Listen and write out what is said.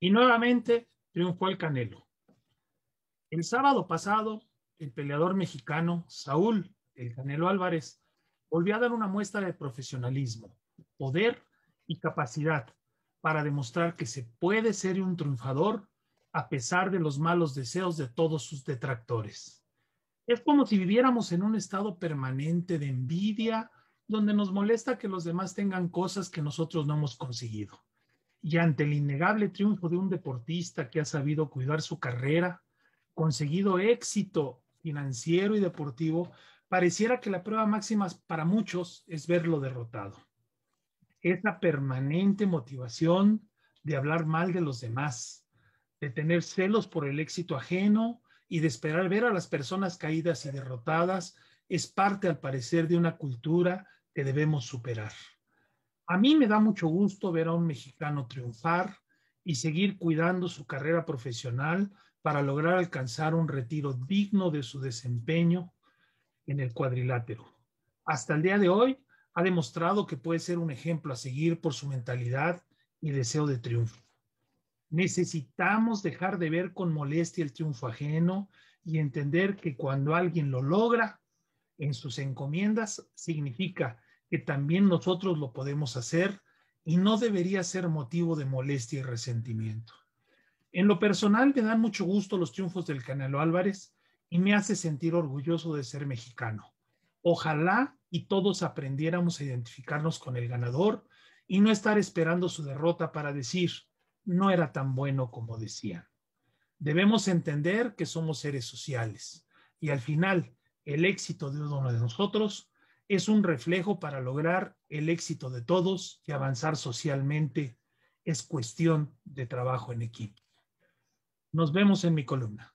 Y nuevamente triunfó el Canelo. El sábado pasado, el peleador mexicano Saúl El Canelo Álvarez volvió a dar una muestra de profesionalismo, poder y capacidad para demostrar que se puede ser un triunfador a pesar de los malos deseos de todos sus detractores. Es como si viviéramos en un estado permanente de envidia, donde nos molesta que los demás tengan cosas que nosotros no hemos conseguido y ante el innegable triunfo de un deportista que ha sabido cuidar su carrera, conseguido éxito financiero y deportivo, pareciera que la prueba máxima para muchos es verlo derrotado. Es la permanente motivación de hablar mal de los demás, de tener celos por el éxito ajeno y de esperar ver a las personas caídas y derrotadas es parte, al parecer, de una cultura que debemos superar. A mí me da mucho gusto ver a un mexicano triunfar y seguir cuidando su carrera profesional para lograr alcanzar un retiro digno de su desempeño en el cuadrilátero. Hasta el día de hoy ha demostrado que puede ser un ejemplo a seguir por su mentalidad y deseo de triunfo. Necesitamos dejar de ver con molestia el triunfo ajeno y entender que cuando alguien lo logra en sus encomiendas significa que también nosotros lo podemos hacer y no debería ser motivo de molestia y resentimiento. En lo personal me dan mucho gusto los triunfos del Canelo Álvarez y me hace sentir orgulloso de ser mexicano. Ojalá y todos aprendiéramos a identificarnos con el ganador y no estar esperando su derrota para decir, no era tan bueno como decían. Debemos entender que somos seres sociales y al final el éxito de uno de nosotros es un reflejo para lograr el éxito de todos y avanzar socialmente. Es cuestión de trabajo en equipo. Nos vemos en mi columna.